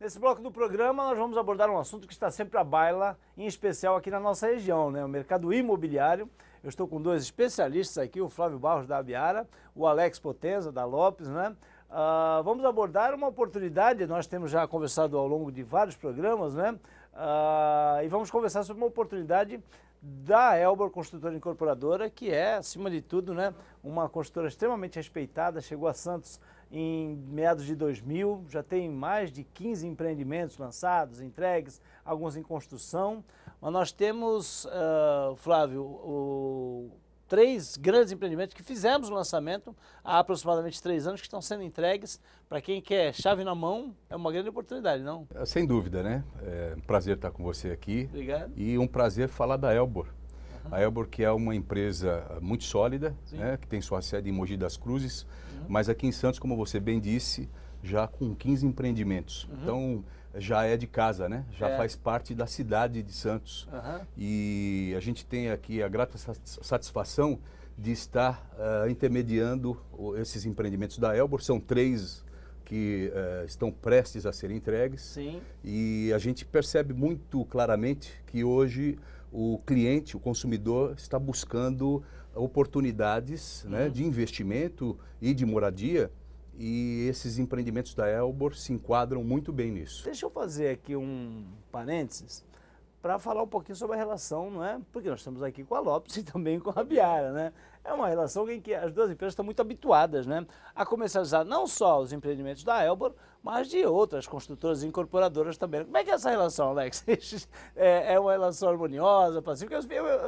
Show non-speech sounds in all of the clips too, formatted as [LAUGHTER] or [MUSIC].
Nesse bloco do programa, nós vamos abordar um assunto que está sempre à baila, em especial aqui na nossa região, né? o mercado imobiliário. Eu estou com dois especialistas aqui, o Flávio Barros da Abiara, o Alex Potenza da Lopes. Né? Uh, vamos abordar uma oportunidade, nós temos já conversado ao longo de vários programas, né? Uh, e vamos conversar sobre uma oportunidade da Elbor Construtora Incorporadora, que é, acima de tudo, né, uma construtora extremamente respeitada, chegou a Santos em meados de 2000, já tem mais de 15 empreendimentos lançados, entregues, alguns em construção. Mas nós temos, uh, Flávio, o, três grandes empreendimentos que fizemos o lançamento há aproximadamente três anos, que estão sendo entregues. Para quem quer chave na mão, é uma grande oportunidade, não? Sem dúvida, né? É um prazer estar com você aqui. Obrigado. E um prazer falar da Elbor. A Elbor que é uma empresa muito sólida, né, que tem sua sede em Mogi das Cruzes, uhum. mas aqui em Santos, como você bem disse, já com 15 empreendimentos. Uhum. Então, já é de casa, né? Já é. faz parte da cidade de Santos. Uhum. E a gente tem aqui a grata satisfação de estar uh, intermediando esses empreendimentos da Elbor. São três que uh, estão prestes a serem entregues. Sim. E a gente percebe muito claramente que hoje o cliente, o consumidor, está buscando oportunidades né, uhum. né, de investimento e de moradia. E esses empreendimentos da Elbor se enquadram muito bem nisso. Deixa eu fazer aqui um parênteses para falar um pouquinho sobre a relação, não é? Porque nós estamos aqui com a Lopes [LAUGHS] e também com a Biara, né? É uma relação em que as duas empresas estão muito habituadas, né, a comercializar não só os empreendimentos da Elbor, mas de outras construtoras e incorporadoras também. Como é que é essa relação, Alex? [LAUGHS] É, é, uma relação harmoniosa, pacífica?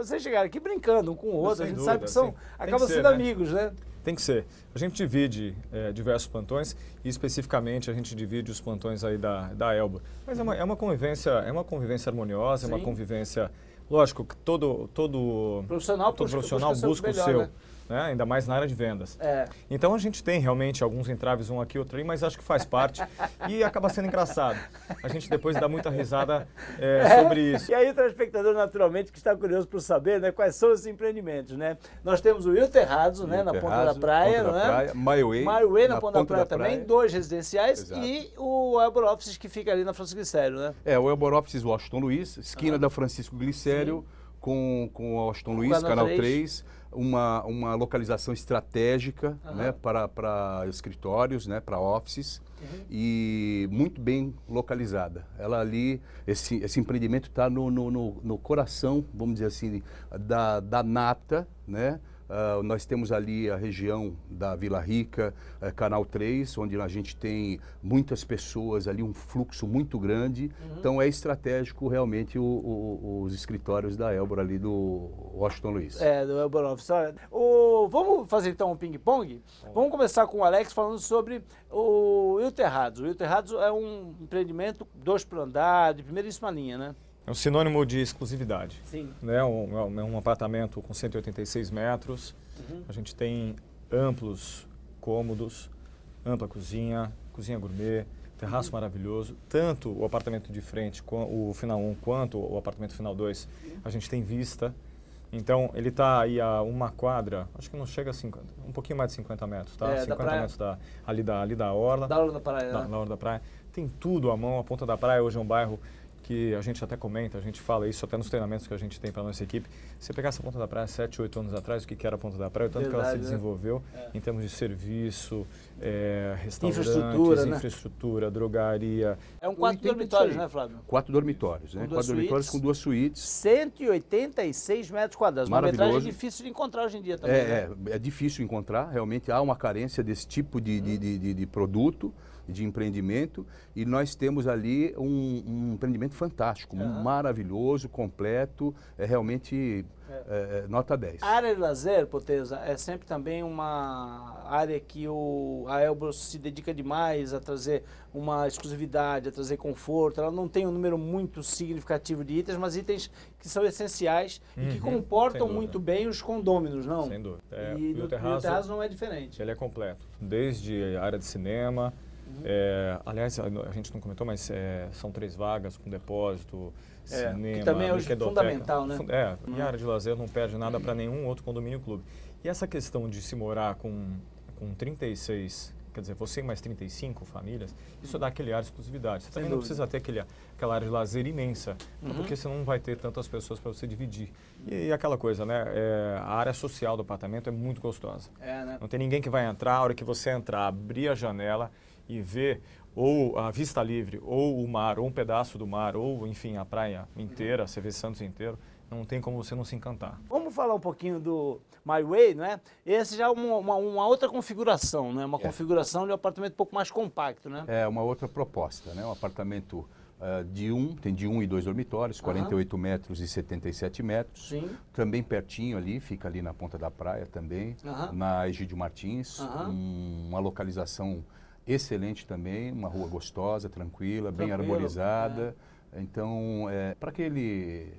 vocês chegaram aqui brincando um com o outro, a gente dúvida, sabe que são, acabam que ser, sendo né? amigos, né? Tem que ser. A gente divide é, diversos plantões e especificamente a gente divide os plantões aí da, da Elba. Mas é uma, é uma convivência, é uma convivência harmoniosa, Sim. é uma convivência. Lógico que todo, todo profissional, todo busca, profissional busca, busca o seu. Melhor, né? né? ainda mais na área de vendas. É. Então a gente tem realmente alguns entraves, um aqui, outro ali, mas acho que faz parte [LAUGHS] e acaba sendo engraçado. A gente depois dá muita risada é, é, sobre isso. E aí o telespectador, naturalmente, que está curioso por saber né, quais são esses empreendimentos. Né? Nós temos o Wilter Rados, né, na Ponta da Praia, Ponta da né? Praia, na, na Ponta, da Praia, da Praia também, dois residenciais Exato. e o Elbor Offices que fica ali na Francisco Glicério, né? É, o Elbor Offices Washington Luiz, esquina ah. da Francisco Glicério, com, com Washington Luiz, Canal 3, 3 uma, uma localização estratégica uhum. né, para, para escritórios, né, para offices uhum. e muito bem localizada. Ela ali, esse, esse empreendimento está no, no, no, no, coração, vamos dizer assim, da, da nata né, Uh, nós temos ali a região da Vila Rica, uh, Canal 3, onde a gente tem muitas pessoas ali, um fluxo muito grande. Uhum. Então é estratégico realmente o, o, os escritórios da Elbor ali do Washington Luiz. É, do Elbor Office. O, vamos fazer então um ping-pong? Vamos começar com o Alex falando sobre o Wilterrados. O Wilterrados é um empreendimento dois por andar, de primeiríssima linha, né? É um sinônimo de exclusividade. Sim. Né? Um, um, um apartamento com 186 metros. Uhum. A gente tem amplos cômodos, ampla cozinha, cozinha gourmet, terraço uhum. maravilhoso. Tanto o apartamento de frente, o final 1, um, quanto o apartamento final 2, uhum. a gente tem vista. Então, ele está aí a uma quadra, acho que não chega a 50, um pouquinho mais de 50 metros, tá? É, 50 da metros da, ali, da, ali da orla. Da orla da praia. Da, né? da orla da praia. Tem tudo à mão, a Ponta da Praia hoje é um bairro que a gente até comenta, a gente fala isso até nos treinamentos que a gente tem para nossa equipe. Se você pegar essa Ponta da Praia 7, 8 anos atrás, o que era a Ponta da Praia, o tanto Verdade, que ela se né? desenvolveu né? em termos de serviço, é, restaurantes, infraestrutura, né? infraestrutura, drogaria. É um então, quatro dormitórios, né, Flávio? Quatro dormitórios, né? Com quatro suítes, dormitórios com duas suítes. 186 metros quadrados. Uma metragem difícil de encontrar hoje em dia também. É, né? é, é, difícil encontrar, realmente há uma carência desse tipo de, hum. de, de, de, de produto, de empreendimento, e nós temos ali um, um empreendimento fantástico, uhum. maravilhoso, completo, é realmente é. É, é nota 10. A área de lazer, Poteza, é sempre também uma área que o, a Elbos se dedica demais a trazer uma exclusividade, a trazer conforto. Ela não tem um número muito significativo de itens, mas itens que são essenciais uhum. e que uhum. comportam muito bem os condôminos, não? Sem dúvida. É, e, o terraço, terraço não é diferente. Ele é completo, desde a área de cinema Uhum. É, aliás, a gente não comentou, mas é, são três vagas com depósito, é, cinema, que também é fundamental, né? É, hum. e a área de lazer não perde nada para nenhum outro condomínio clube. E essa questão de se morar com, com 36, quer dizer, você e mais 35 famílias, isso dá aquele ar de exclusividade. Você Sem também dúvida. não precisa ter aquele, aquela área de lazer imensa, né? uhum. porque você não vai ter tantas pessoas para você dividir. E, e, aquela coisa, né? É, a área social do apartamento é muito gostosa. É, né? Não tem ninguém que vai entrar, a hora que você entrar, abrir a janela, e ver ou a vista livre, ou o mar, ou um pedaço do mar, ou enfim, a praia inteira, a CV Santos inteiro, não tem como você não se encantar. Vamos falar um pouquinho do My Way, né? Esse já é uma, uma, uma outra configuração, né? Uma é. configuração de um apartamento um pouco mais compacto, né? É, uma outra proposta, né? Um apartamento uh, de um, tem de um e dois dormitórios, uhum. 48 metros e 77 metros. Sim. Também pertinho ali, fica ali na ponta da praia também, uhum. na Egídio Martins, uhum. um, uma localização excelente também, uma rua gostosa, tranquila, bem Tranquilo, arborizada. É. Então, é, para aquele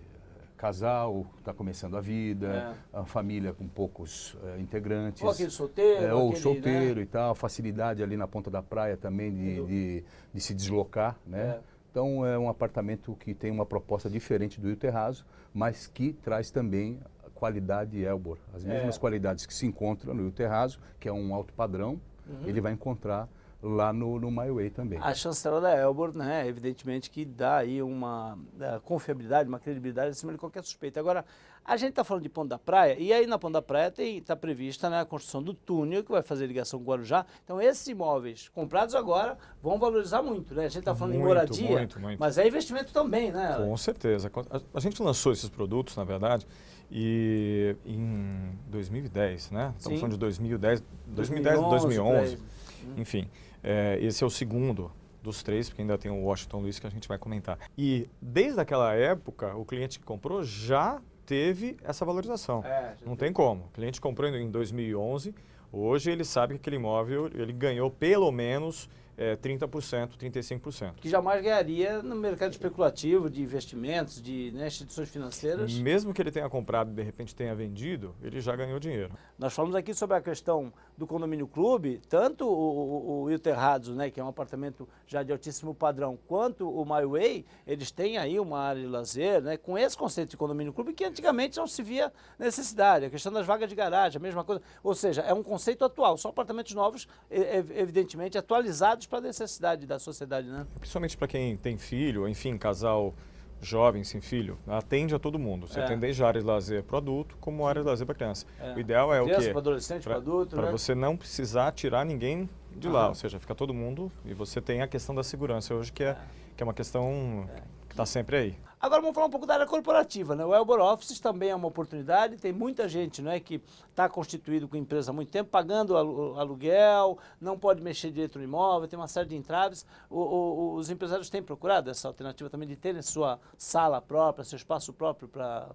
casal está começando a vida, é. a família com poucos é, integrantes. Ou aquele solteiro. É, ou aquele, né? solteiro né? e tal, facilidade ali na ponta da praia também de, de, de se deslocar, né? É. Então é um apartamento que tem uma proposta diferente do Il Terrazo, mas que traz também qualidade Elbor. As mesmas é. qualidades que se encontram no Il Terrazo, que é um alto padrão, uhum. ele vai encontrar lá no, no MyWay também. A chancela da Elbor, né, evidentemente que dá aí uma uh, confiabilidade, uma credibilidade acima de qualquer suspeita. Agora, a gente está falando de Ponta da Praia, e aí na Ponta da Praia está prevista né, a construção do túnel, que vai fazer ligação com o Guarujá. Então, esses imóveis comprados agora vão valorizar muito, né? A gente está falando muito, moradia, muito, muito. mas é investimento também, né? Com certeza. A gente lançou esses produtos, na verdade, e em 2010, né? Estamos Sim. falando de 2010, 2010 2011. 2011. Uhum. Enfim, é, esse é o segundo dos três, porque ainda tem o Washington Luiz que a gente vai comentar. E desde aquela época, o cliente que comprou já teve essa valorização. É, não tem como. O cliente comprou em 2011, hoje ele sabe que aquele imóvel ele ganhou pelo menos é, 30%, 35%. Que jamais ganharia no mercado especulativo de investimentos, de né, instituições financeiras? Mesmo que ele tenha comprado e de repente tenha vendido, ele já ganhou dinheiro. Nós falamos aqui sobre a questão do condomínio clube, tanto o, o, o né, que é um apartamento já de altíssimo padrão, quanto o My Way, eles têm aí uma área de lazer, né, com esse conceito de condomínio clube que antigamente não se via necessidade. A questão das vagas de garagem, a mesma coisa. Ou seja, é um conceito atual. só apartamentos novos, evidentemente atualizados para a necessidade da sociedade, né? Principalmente para quem tem filho, enfim, casal jovem, sem filho, atende a todo mundo. Você é. atende desde áreas de lazer para o adulto, como áreas de lazer para criança. É. O ideal é criança, o quê? para adolescente, para adulto, Para né? você não precisar tirar ninguém de Aham. lá, ou seja, fica todo mundo e você tem a questão da segurança hoje, que é, é. Que é uma questão é. que está sempre aí. Agora vamos falar um pouco da área corporativa. Né? O Elbor Offices também é uma oportunidade, tem muita gente né, que está constituído com empresa há muito tempo, pagando aluguel, não pode mexer direito no imóvel, tem uma série de entraves. O, o, os empresários têm procurado essa alternativa também de terem sua sala própria, seu espaço próprio para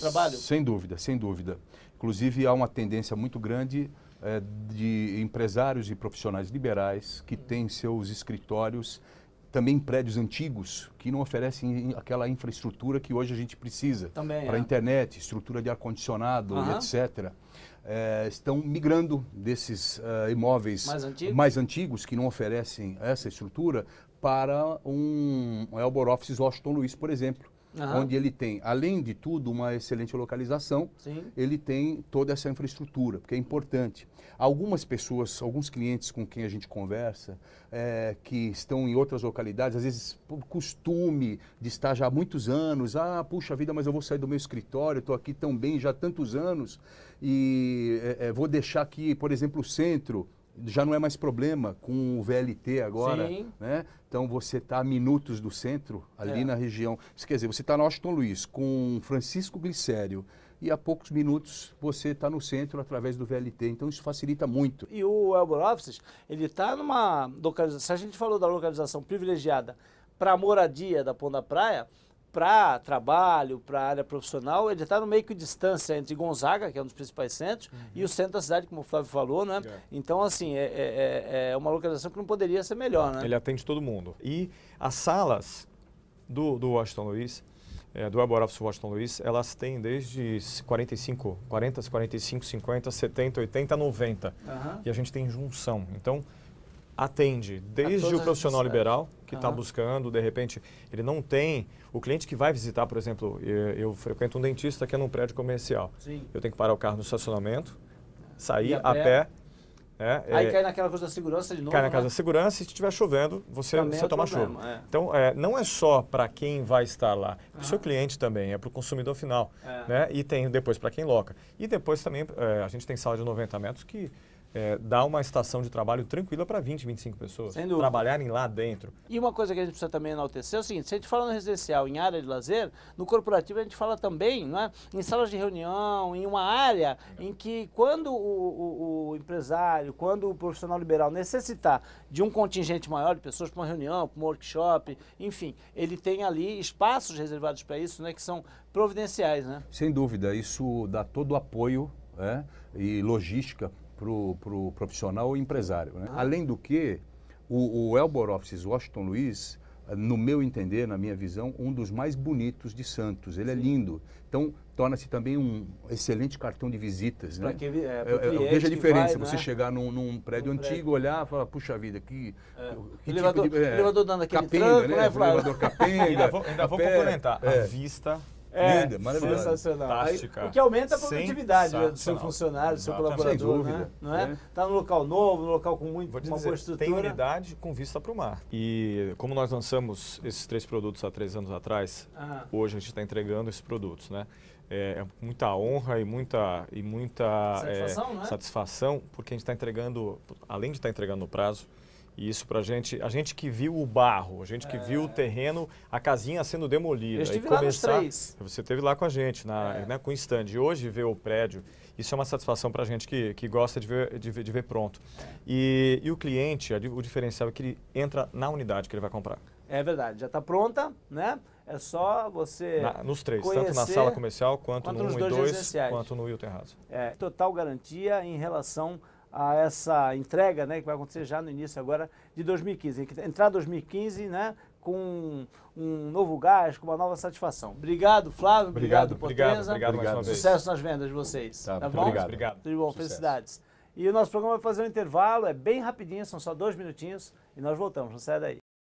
trabalho? Sem dúvida, sem dúvida. Inclusive há uma tendência muito grande é, de empresários e profissionais liberais que têm seus escritórios também prédios antigos que não oferecem aquela infraestrutura que hoje a gente precisa para a é. internet, estrutura de ar-condicionado, uhum. etc. É, estão migrando desses uh, imóveis mais, mais, antigos que não oferecem essa estrutura para um Elbor Office Washington Luiz, por exemplo. Uhum. onde ele tem, além de tudo, uma excelente localização, Sim. ele tem toda essa infraestrutura, porque é importante. Algumas pessoas, alguns clientes com quem a gente conversa, é, que estão em outras localidades, às vezes por costume de estar já há muitos anos, ah, puxa vida, mas eu vou sair do meu escritório, estou aqui tão bem já há tantos anos, e é, é, vou deixar aqui, por exemplo, o centro, já não é mais problema com o VLT agora, Sim. né? Então você está a minutos do centro, ali é. na região. quer dizer, você está na Washington Luiz com Francisco Glicério e a poucos minutos você está no centro através do VLT. Então isso facilita muito. E o Elbor Offices, ele está numa localização. Se a gente falou da localização privilegiada para a moradia da Ponta Praia, para trabalho, para área profissional, ele está no meio que distância entre Gonzaga, que é um dos principais centros, uhum. e o centro da cidade, como o Flávio falou, né? É. Então, assim, é, é, é, é uma localização que não poderia ser melhor, né? Ele atende todo mundo. E as salas do, do Washington Luiz, é, do Arbor Office Washington Luiz, elas têm desde 45, 40, 45, 50, 70, 80, 90. Uhum. E a gente tem junção. Então, atende desde o profissional liberal que está uhum. buscando, de repente ele não tem o cliente que vai visitar, por exemplo, eu, eu frequento um dentista que é num prédio comercial. Sim. Eu tenho que parar o carro no estacionamento, sair a, a pé, pé é, Aí é, cai naquela coisa da segurança de novo. Cai na né? casa da segurança e se estiver chovendo, você, você é toma problema, chuva. É. Então, é, não é só para quem vai estar lá, é para o seu cliente também, é para o consumidor final. É. Né? E tem depois para quem loca. E depois também, a gente tem sala de 90 metros que é, dar uma estação de trabalho tranquila para 20, 25 pessoas Sem dúvida. trabalharem lá dentro. E uma coisa que a gente precisa também enaltecer é o seguinte: se a gente fala no residencial, em área de lazer, no corporativo a gente fala também né, em salas de reunião, em uma área é. em que quando o, o, o, empresário, quando o profissional liberal necessitar de um contingente maior de pessoas para uma reunião, para um workshop, enfim, ele tem ali espaços reservados para isso né, que são providenciais. Né? Sem dúvida, isso dá todo o apoio é, e logística para o pro profissional ou empresário. Né? Ah. Além do que, o, o Elbor Offices Washington Luiz, no meu entender, na minha visão, um dos mais bonitos de Santos. Ele é Sim. é lindo. Então, torna-se também um excelente cartão de visitas. Né? É, é, que, é, eu, eu vejo a diferença, vai, você né? chegar num, num prédio um antigo, prédio. olhar e falar, puxa vida, que, é. que tipo elevador, tipo de, é, elevador dando aquele capenga, tranco, né? né? Elevador capenga. ainda vou, ainda vou complementar. A vista é, Linda, maravilhosa. Sensacional. O que aumenta a produtividade né, do seu funcionário, do seu colaborador, né? Não é? é? Tá num local novo, num local com muito, Vou uma dizer, estrutura. Tem unidade com vista para o mar. E como nós lançamos esses três produtos há três anos atrás, ah. hoje a gente está entregando esses produtos, né? É, é, muita honra e muita, e muita é, satisfação, é, né? satisfação porque a gente está entregando, além de estar tá entregando no prazo, isso para gente, a gente que viu o barro, a gente que é. viu o terreno, a casinha sendo demolida. Eu estive e lá três. Você esteve lá com a gente, na, é. né, com o stand. E hoje ver o prédio, isso é uma satisfação para a gente que, que gosta de ver, de, de ver pronto. E, e o cliente, o diferencial é que ele entra na unidade que ele vai comprar. É verdade, já está pronta, né? É só você. Na, nos três, tanto na sala comercial quanto, quanto no 1 e 2, quanto no Wilton Raso. É, total garantia em relação a essa entrega, né, que vai acontecer já no início agora de 2015. Entrar 2015, né, com um novo gás, com uma nova satisfação. Obrigado, Flávio. Obrigado, obrigado, Potenza. obrigado, obrigado mais Sucesso nas vendas de vocês. Tá, tá bom? Obrigado. obrigado. Tudo bom, Sucesso. felicidades. E o nosso programa vai fazer um intervalo, é bem rapidinho, são só dois minutinhos e nós voltamos, não sai daí.